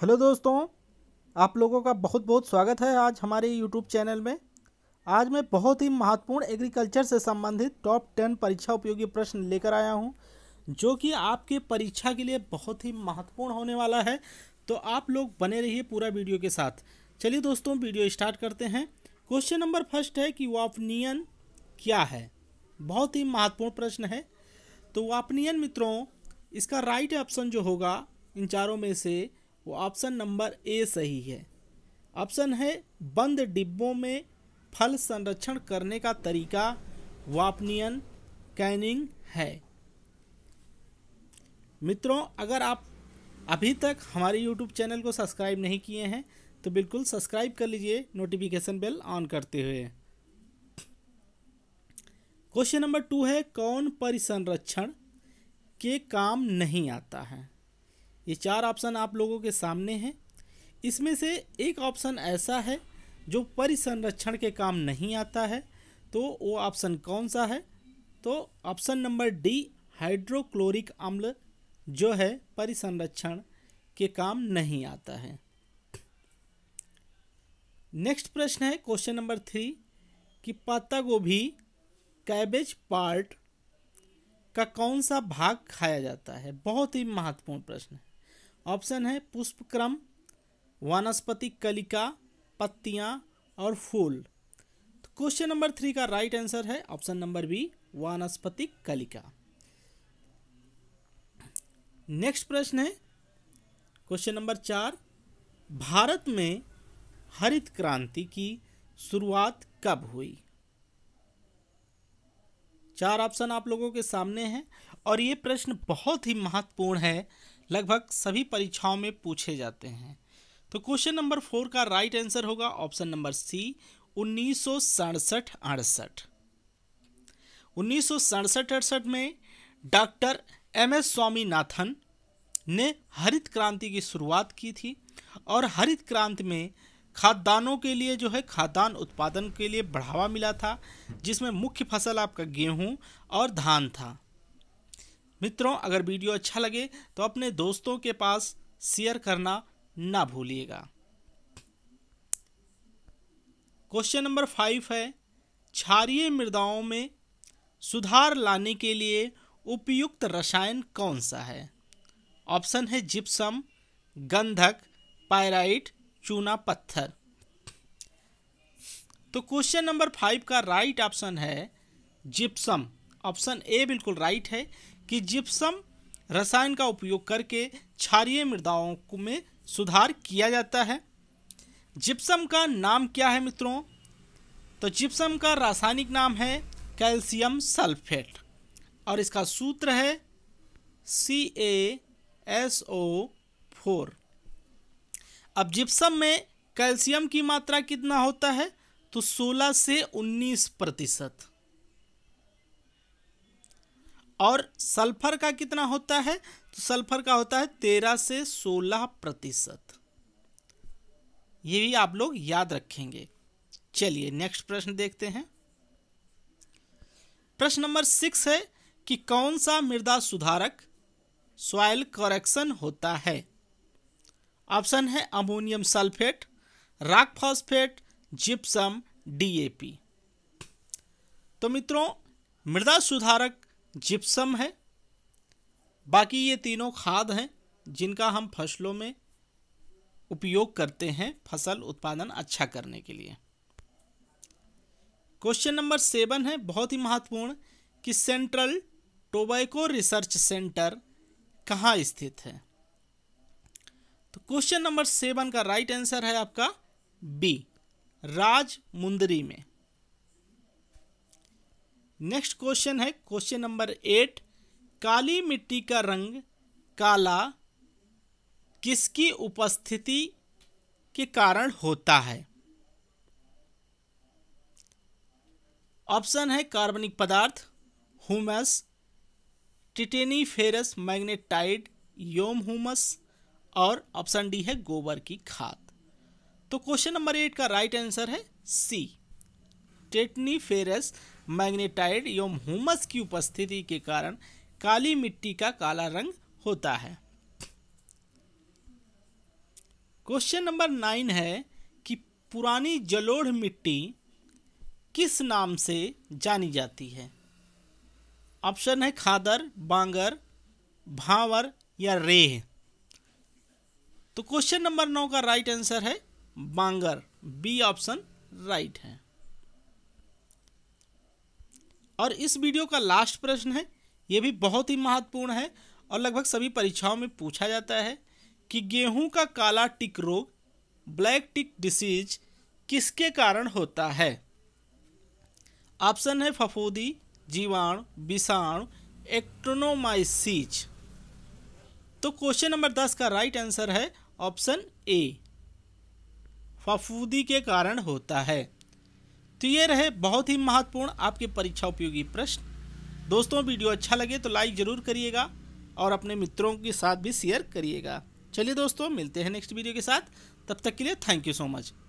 hello दोस्तों आप लोगों का बहुत बहुत स्वागत है आज हमारे यूट्यूब चैनल में आज मैं बहुत ही महत्वपूर्ण एग्रीकल्चर से संबंधित टॉप टेन परीक्षा उपयोगी प्रश्न लेकर आया हूं जो कि आपके परीक्षा के लिए बहुत ही महत्वपूर्ण होने वाला है तो आप लोग बने रहिए पूरा वीडियो के साथ चलिए दोस्तों वीडियो स्टार्ट करते हैं क्वेश्चन नंबर फर्स्ट है कि वापनियन क्या है बहुत ही महत्वपूर्ण प्रश्न है तो वापनियन मित्रों इसका राइट ऑप्शन जो होगा इन चारों में से वो ऑप्शन नंबर ए सही है ऑप्शन है बंद डिब्बों में फल संरक्षण करने का तरीका वापनियन कैनिंग है मित्रों अगर आप अभी तक हमारे यूट्यूब चैनल को सब्सक्राइब नहीं किए हैं तो बिल्कुल सब्सक्राइब कर लीजिए नोटिफिकेशन बेल ऑन करते हुए क्वेश्चन नंबर टू है कौन परिसंरक्षण के काम नहीं आता है ये चार ऑप्शन आप लोगों के सामने हैं इसमें से एक ऑप्शन ऐसा है जो परिसंरक्षण के काम नहीं आता है तो वो ऑप्शन कौन सा है तो ऑप्शन नंबर डी हाइड्रोक्लोरिक अम्ल जो है परिसंरक्षण के काम नहीं आता है नेक्स्ट प्रश्न है क्वेश्चन नंबर थ्री कि पत्ता गोभी कैबेज पार्ट का कौन सा भाग खाया जाता है बहुत ही महत्वपूर्ण प्रश्न है ऑप्शन है पुष्पक्रम वनस्पति कलिका पत्तियां और फूल तो क्वेश्चन नंबर थ्री का राइट आंसर है ऑप्शन नंबर बी वनस्पति कलिका नेक्स्ट प्रश्न है क्वेश्चन नंबर चार भारत में हरित क्रांति की शुरुआत कब हुई चार ऑप्शन आप लोगों के सामने हैं और ये प्रश्न बहुत ही महत्वपूर्ण है लगभग सभी परीक्षाओं में पूछे जाते हैं तो क्वेश्चन नंबर फोर का राइट आंसर होगा ऑप्शन नंबर सी उन्नीस सौ सड़सठ अड़सठ उन्नीस सौ सड़सठ अड़सठ में डॉक्टर एम एस स्वामीनाथन ने हरित क्रांति की शुरुआत की थी और हरित क्रांति में खाद्यान्नों के लिए जो है खाद्यान्न उत्पादन के लिए बढ़ावा मिला था जिसमें मुख्य फसल आपका गेहूं और धान था मित्रों अगर वीडियो अच्छा लगे तो अपने दोस्तों के पास शेयर करना ना भूलिएगा क्वेश्चन नंबर फाइव है क्षारीय मृदाओं में सुधार लाने के लिए उपयुक्त रसायन कौन सा है ऑप्शन है जिप्सम गंधक पायराइट चूना पत्थर तो क्वेश्चन नंबर फाइव का राइट ऑप्शन है जिप्सम ऑप्शन ए बिल्कुल राइट है कि जिप्सम रसायन का उपयोग करके क्षारीय मृदाओं में सुधार किया जाता है जिप्सम का नाम क्या है मित्रों तो जिप्सम का रासायनिक नाम है कैल्शियम सल्फेट और इसका सूत्र है C A S O four अब जिप्सम में कैल्शियम की मात्रा कितना होता है तो 16 से 19 प्रतिशत और सल्फर का कितना होता है तो सल्फर का होता है तेरह से सोलह प्रतिशत ये भी आप लोग याद रखेंगे चलिए नेक्स्ट प्रश्न देखते हैं प्रश्न नंबर सिक्स है कि कौन सा मृदा सुधारक सॉइल करेक्शन होता है ऑप्शन है ammonium sulphate rock phosphate gypsum DAP तो मित्रों मृदा सुधारक जिप्सम है बाकी ये तीनों खाद हैं जिनका हम फसलों में उपयोग करते हैं फसल उत्पादन अच्छा करने के लिए क्वेश्चन नंबर सेवन है बहुत ही महत्वपूर्ण कि सेंट्रल टोबैको रिसर्च सेंटर कहाँ स्थित है तो क्वेश्चन नंबर सेवन का राइट आंसर है आपका बी राज मुंदरी में नेक्स्ट क्वेश्चन है क्वेश्चन नंबर एट काली मिट्टी का रंग काला किसकी उपस्थिति के कारण होता है ऑप्शन है कार्बनिक पदार्थ हुमस टिटेनीफेरस मैग्नेटाइड योम हुमस और ऑप्शन डी है गोबर की खाद तो क्वेश्चन नंबर एट का राइट आंसर है सी टेटनीफेरस फेरस मैग्नेटाइड एवं हुमस की उपस्थिति के कारण काली मिट्टी का काला रंग होता है क्वेश्चन नंबर नाइन है कि पुरानी जलोढ़ मिट्टी किस नाम से जानी जाती है ऑप्शन है खादर बांगर भावर या रेह तो क्वेश्चन नंबर नौ का राइट आंसर है बांगर बी ऑप्शन राइट है और इस वीडियो का लास्ट प्रश्न है ये भी बहुत ही महत्वपूर्ण है और लगभग सभी परीक्षाओं में पूछा जाता है कि गेहूं का काला टिक रोग ब्लैक टिक डिसीज किसके कारण होता है ऑप्शन है फफूदी जीवाणु विषाणु एक्ट्रोनोमाइसीज तो क्वेश्चन नंबर दस का राइट आंसर है ऑप्शन ए फफूदी के कारण होता है तो ये रहे बहुत ही महत्वपूर्ण आपके परीक्षा उपयोगी प्रश्न दोस्तों वीडियो अच्छा लगे तो लाइक ज़रूर करिएगा और अपने मित्रों के साथ भी शेयर करिएगा चलिए दोस्तों मिलते हैं नेक्स्ट वीडियो के साथ तब तक के लिए थैंक यू सो मच